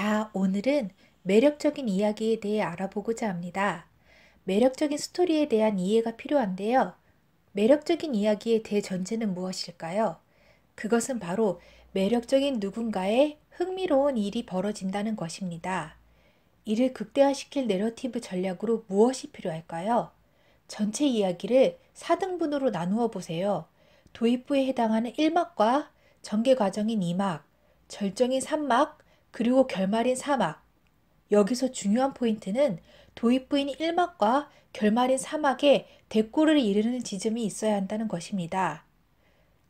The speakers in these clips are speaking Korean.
자, 오늘은 매력적인 이야기에 대해 알아보고자 합니다. 매력적인 스토리에 대한 이해가 필요한데요. 매력적인 이야기의 대전제는 무엇일까요? 그것은 바로 매력적인 누군가의 흥미로운 일이 벌어진다는 것입니다. 이를 극대화시킬 내러티브 전략으로 무엇이 필요할까요? 전체 이야기를 4등분으로 나누어 보세요. 도입부에 해당하는 1막과 전개 과정인 2막, 절정인 3막, 그리고 결말인 사막 여기서 중요한 포인트는 도입부인 1막과 결말인 사막에 대꼬를 이르는 지점이 있어야 한다는 것입니다.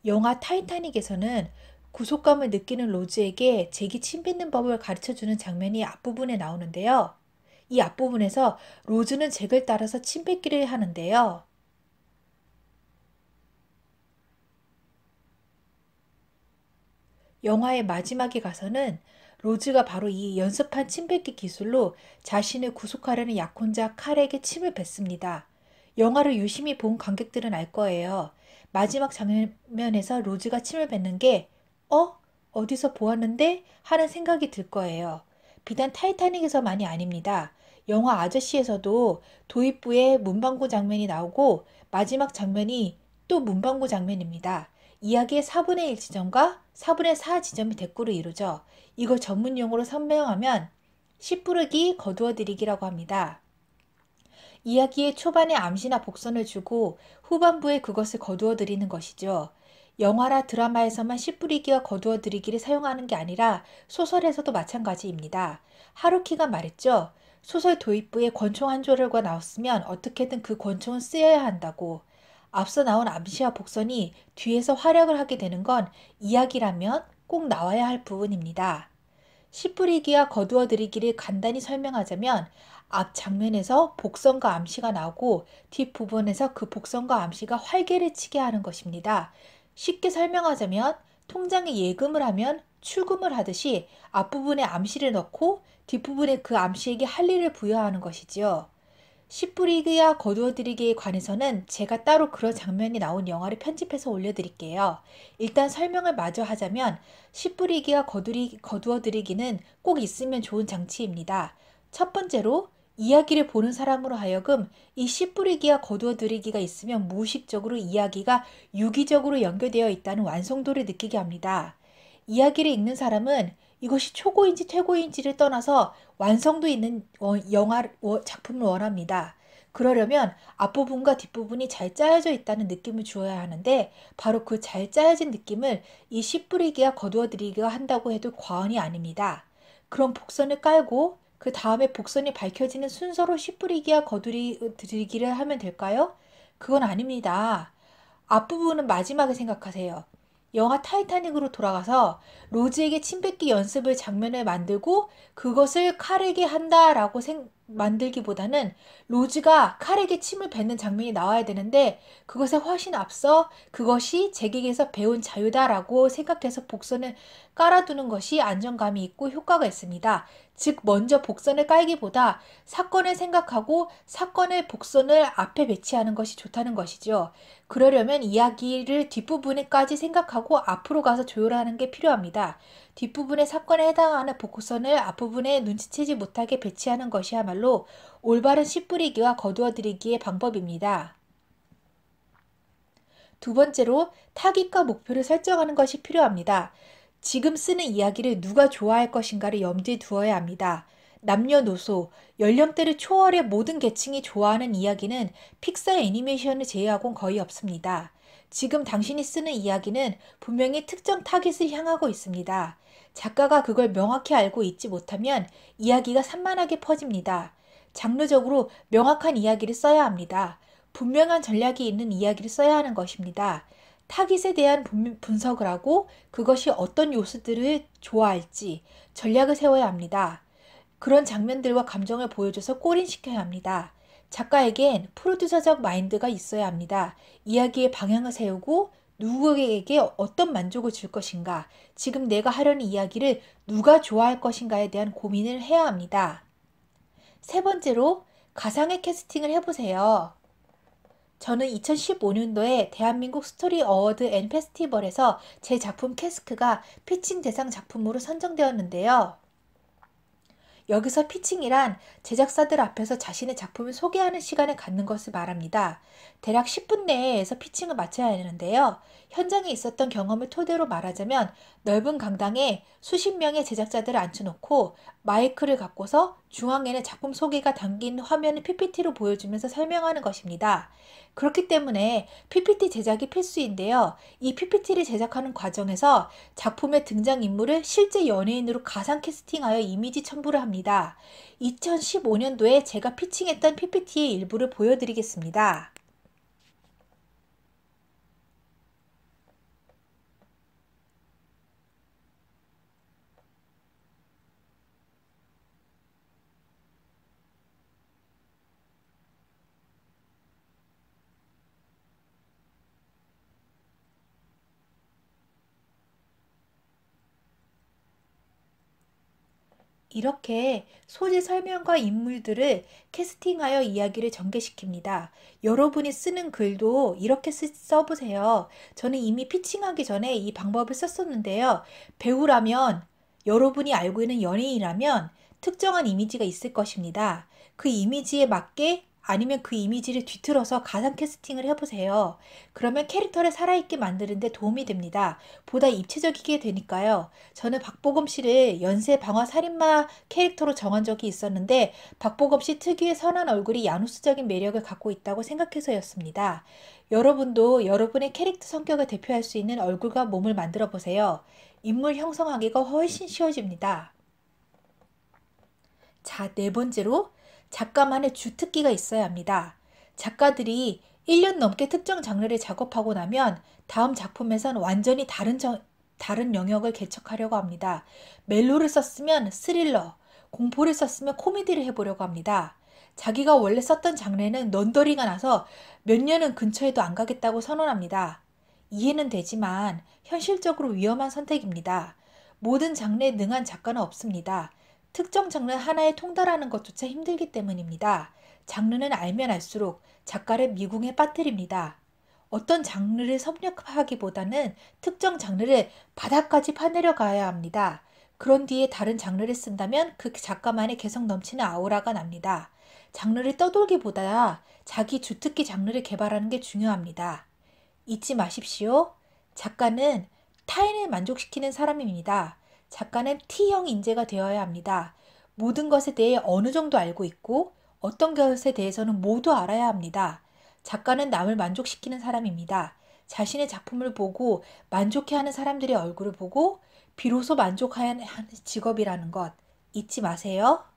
영화 타이타닉에서는 구속감을 느끼는 로즈에게 잭이 침뱉는 법을 가르쳐주는 장면이 앞부분에 나오는데요. 이 앞부분에서 로즈는 잭을 따라서 침뱉기를 하는데요. 영화의 마지막에 가서는 로즈가 바로 이 연습한 침뱉기 기술로 자신을 구속하려는 약혼자 칼에게 침을 뱉습니다. 영화를 유심히 본 관객들은 알 거예요. 마지막 장면에서 로즈가 침을 뱉는 게 어? 어디서 보았는데? 하는 생각이 들 거예요. 비단 타이타닉에서만이 아닙니다. 영화 아저씨에서도 도입부에 문방구 장면이 나오고 마지막 장면이 또 문방구 장면입니다. 이야기의 4분의 1 지점과 4분의 4 지점이 대꾸로 이루죠. 이걸 전문 용어로 선명하면 10부르기 거두어들이기라고 합니다. 이야기의 초반에 암시나 복선을 주고 후반부에 그것을 거두어드리는 것이죠. 영화나 드라마에서만 10부리기와 거두어들이기를 사용하는 게 아니라 소설에서도 마찬가지입니다. 하루키가 말했죠. 소설 도입부에 권총 한 조를과 나왔으면 어떻게든 그 권총은 쓰여야 한다고. 앞서 나온 암시와 복선이 뒤에서 활약을 하게 되는 건 이야기라면 꼭 나와야 할 부분입니다. 씨뿌리기와 거두어들이기를 간단히 설명하자면 앞 장면에서 복선과 암시가 나오고 뒷부분에서 그 복선과 암시가 활개를 치게 하는 것입니다. 쉽게 설명하자면 통장에 예금을 하면 출금을 하듯이 앞부분에 암시를 넣고 뒷부분에 그 암시에게 할 일을 부여하는 것이지요. 시프리그야 거두어드리기에 관해서는 제가 따로 그런 장면이 나온 영화를 편집해서 올려드릴게요. 일단 설명을 마저 하자면 시프리기와 거두어드리기는꼭 있으면 좋은 장치입니다. 첫 번째로 이야기를 보는 사람으로 하여금 이시프리기와 거두어들이기가 있으면 무의식적으로 이야기가 유기적으로 연결되어 있다는 완성도를 느끼게 합니다. 이야기를 읽는 사람은 이것이 초고인지 퇴고인지를 떠나서 완성도 있는 어, 영화 어, 작품을 원합니다. 그러려면 앞부분과 뒷부분이 잘 짜여져 있다는 느낌을 주어야 하는데 바로 그 잘 짜여진 느낌을 이 씨뿌리기와 거두어들이기가 한다고 해도 과언이 아닙니다. 그런 복선을 깔고 그 다음에 복선이 밝혀지는 순서로 씨뿌리기와 거두어들이기를 하면 될까요? 그건 아닙니다. 앞부분은 마지막에 생각하세요. 영화 타이타닉으로 돌아가서 로즈에게 침뱉기 연습을 장면을 만들고 그것을 칼에게 한다라고 생, 만들기보다는 로즈가 칼에게 침을 뱉는 장면이 나와야 되는데 그것에 훨씬 앞서 그것이 제게에서 배운 자유다라고 생각해서 복선을 깔아두는 것이 안정감이 있고 효과가 있습니다. 즉 먼저 복선을 깔기보다 사건을 생각하고 사건의 복선을 앞에 배치하는 것이 좋다는 것이죠. 그러려면 이야기를 뒷부분에까지 생각하고 앞으로 가서 조율하는 게 필요합니다. 뒷부분의 사건에 해당하는 보 복선을 앞부분에 눈치채지 못하게 배치하는 것이야말로 올바른 씨 뿌리기와 거두어들이기의 방법입니다. 두 번째로 타깃과 목표를 설정하는 것이 필요합니다. 지금 쓰는 이야기를 누가 좋아할 것인가를 염두에 두어야 합니다. 남녀노소, 연령대를 초월해 모든 계층이 좋아하는 이야기는 픽사 애니메이션을 제외하곤 거의 없습니다. 지금 당신이 쓰는 이야기는 분명히 특정 타깃을 향하고 있습니다. 작가가 그걸 명확히 알고 있지 못하면 이야기가 산만하게 퍼집니다. 장르적으로 명확한 이야기를 써야 합니다. 분명한 전략이 있는 이야기를 써야 하는 것입니다. 타깃에 대한 분석을 하고 그것이 어떤 요소들을 좋아할지 전략을 세워야 합니다. 그런 장면들과 감정을 보여줘서 꼬인시켜야 합니다. 작가에겐 프로듀서적 마인드가 있어야 합니다. 이야기의 방향을 세우고 누구에게 어떤 만족을 줄 것인가, 지금 내가 하려는 이야기를 누가 좋아할 것인가에 대한 고민을 해야 합니다. 세 번째로 가상의 캐스팅을 해보세요. 저는 2015년도에 대한민국 스토리 어워드 앤 페스티벌에서 제 작품 캐스크가 피칭 대상 작품으로 선정되었는데요. 여기서 피칭이란 제작사들 앞에서 자신의 작품을 소개하는 시간을 갖는 것을 말합니다. 대략 10분 내에서 피칭을 마쳐야 하는데요. 현장에 있었던 경험을 토대로 말하자면 넓은 강당에 수십 명의 제작자들을 앉혀놓고 마이크를 갖고서 중앙에는 작품 소개가 담긴 화면을 PPT로 보여주면서 설명하는 것입니다. 그렇기 때문에 PPT 제작이 필수인데요. 이 PPT를 제작하는 과정에서 작품의 등장인물을 실제 연예인으로 가상 캐스팅하여 이미지 첨부를 합니다. 2015년도에 제가 피칭했던 PPT의 일부를 보여드리겠습니다. 이렇게 소재 설명과 인물들을 캐스팅하여 이야기를 전개시킵니다. 여러분이 쓰는 글도 이렇게 써보세요. 저는 이미 피칭하기 전에 이 방법을 썼었는데요. 배우라면, 여러분이 알고 있는 연예인이라면 특정한 이미지가 있을 것입니다. 그 이미지에 맞게 아니면 그 이미지를 뒤틀어서 가상 캐스팅을 해보세요. 그러면 캐릭터를 살아있게 만드는데 도움이 됩니다. 보다 입체적이게 되니까요. 저는 박보검 씨를 연쇄 방화 살인마 캐릭터로 정한 적이 있었는데 박보검 씨 특유의 선한 얼굴이 야누스적인 매력을 갖고 있다고 생각해서였습니다. 여러분도 여러분의 캐릭터 성격을 대표할 수 있는 얼굴과 몸을 만들어 보세요. 인물 형성하기가 훨씬 쉬워집니다. 자, 네 번째로 작가만의 주특기가 있어야 합니다. 작가들이 1년 넘게 특정 장르를 작업하고 나면 다음 작품에선 완전히 다른, 저, 다른 영역을 개척하려고 합니다. 멜로를 썼으면 스릴러, 공포를 썼으면 코미디를 해보려고 합니다. 자기가 원래 썼던 장르는 넌더리가 나서 몇 년은 근처에도 안 가겠다고 선언합니다. 이해는 되지만 현실적으로 위험한 선택입니다. 모든 장르에 능한 작가는 없습니다. 특정 장르 하나에 통달하는 것조차 힘들기 때문입니다. 장르는 알면 알수록 작가를 미궁에 빠뜨립니다. 어떤 장르를 섭렵하기보다는 특정 장르를 바닥까지 파내려 가야 합니다. 그런 뒤에 다른 장르를 쓴다면 그 작가만의 개성 넘치는 아우라가 납니다. 장르를 떠돌기보다 자기 주특기 장르를 개발하는 게 중요합니다. 잊지 마십시오. 작가는 타인을 만족시키는 사람입니다. 작가는 T형 인재가 되어야 합니다. 모든 것에 대해 어느 정도 알고 있고 어떤 것에 대해서는 모두 알아야 합니다. 작가는 남을 만족시키는 사람입니다. 자신의 작품을 보고 만족해하는 사람들의 얼굴을 보고 비로소 만족하는 직업이라는 것 잊지 마세요.